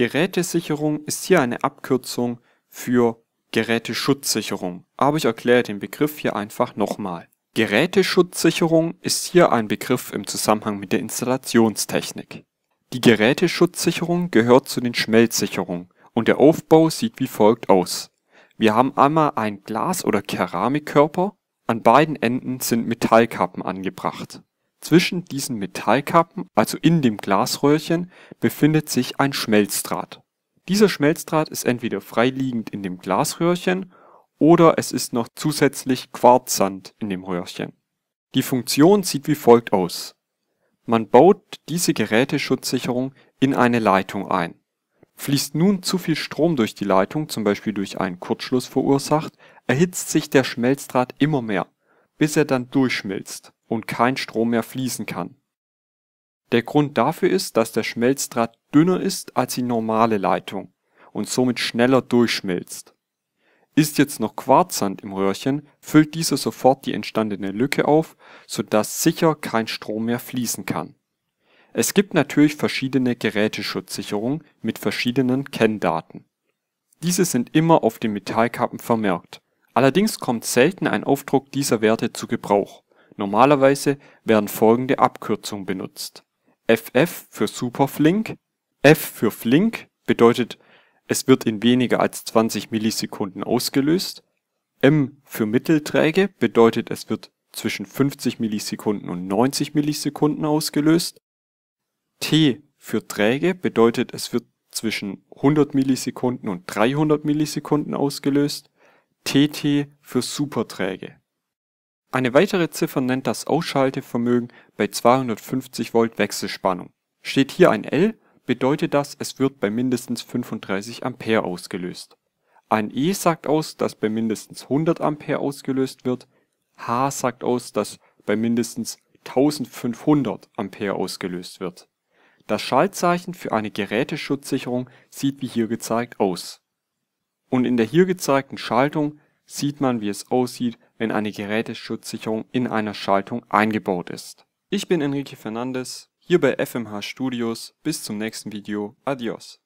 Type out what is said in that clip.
Gerätesicherung ist hier eine Abkürzung für Geräteschutzsicherung, aber ich erkläre den Begriff hier einfach nochmal. Geräteschutzsicherung ist hier ein Begriff im Zusammenhang mit der Installationstechnik. Die Geräteschutzsicherung gehört zu den Schmelzsicherungen und der Aufbau sieht wie folgt aus. Wir haben einmal einen Glas- oder Keramikkörper, an beiden Enden sind Metallkappen angebracht. Zwischen diesen Metallkappen, also in dem Glasröhrchen, befindet sich ein Schmelzdraht. Dieser Schmelzdraht ist entweder freiliegend in dem Glasröhrchen oder es ist noch zusätzlich Quarzsand in dem Röhrchen. Die Funktion sieht wie folgt aus. Man baut diese Geräteschutzsicherung in eine Leitung ein. Fließt nun zu viel Strom durch die Leitung, zum Beispiel durch einen Kurzschluss verursacht, erhitzt sich der Schmelzdraht immer mehr, bis er dann durchschmilzt und kein Strom mehr fließen kann. Der Grund dafür ist, dass der Schmelzdraht dünner ist als die normale Leitung und somit schneller durchschmilzt. Ist jetzt noch Quarzsand im Röhrchen, füllt dieser sofort die entstandene Lücke auf, sodass sicher kein Strom mehr fließen kann. Es gibt natürlich verschiedene Geräteschutzsicherungen mit verschiedenen Kenndaten. Diese sind immer auf den Metallkappen vermerkt. Allerdings kommt selten ein Aufdruck dieser Werte zu Gebrauch Normalerweise werden folgende Abkürzungen benutzt: ff für Superflink f für Flink bedeutet, es wird in weniger als 20 Millisekunden ausgelöst m für Mittelträge bedeutet, es wird zwischen 50 Millisekunden und 90 Millisekunden ausgelöst t für träge bedeutet, es wird zwischen 100 Millisekunden und 300 Millisekunden ausgelöst tt für superträge eine weitere Ziffer nennt das Ausschaltevermögen bei 250 Volt Wechselspannung. Steht hier ein L, bedeutet das, es wird bei mindestens 35 Ampere ausgelöst. Ein E sagt aus, dass bei mindestens 100 Ampere ausgelöst wird, H sagt aus, dass bei mindestens 1500 Ampere ausgelöst wird. Das Schaltzeichen für eine Geräteschutzsicherung sieht wie hier gezeigt aus. Und in der hier gezeigten Schaltung sieht man, wie es aussieht wenn eine Geräteschutzsicherung in einer Schaltung eingebaut ist. Ich bin Enrique Fernandes, hier bei FMH Studios, bis zum nächsten Video, adios.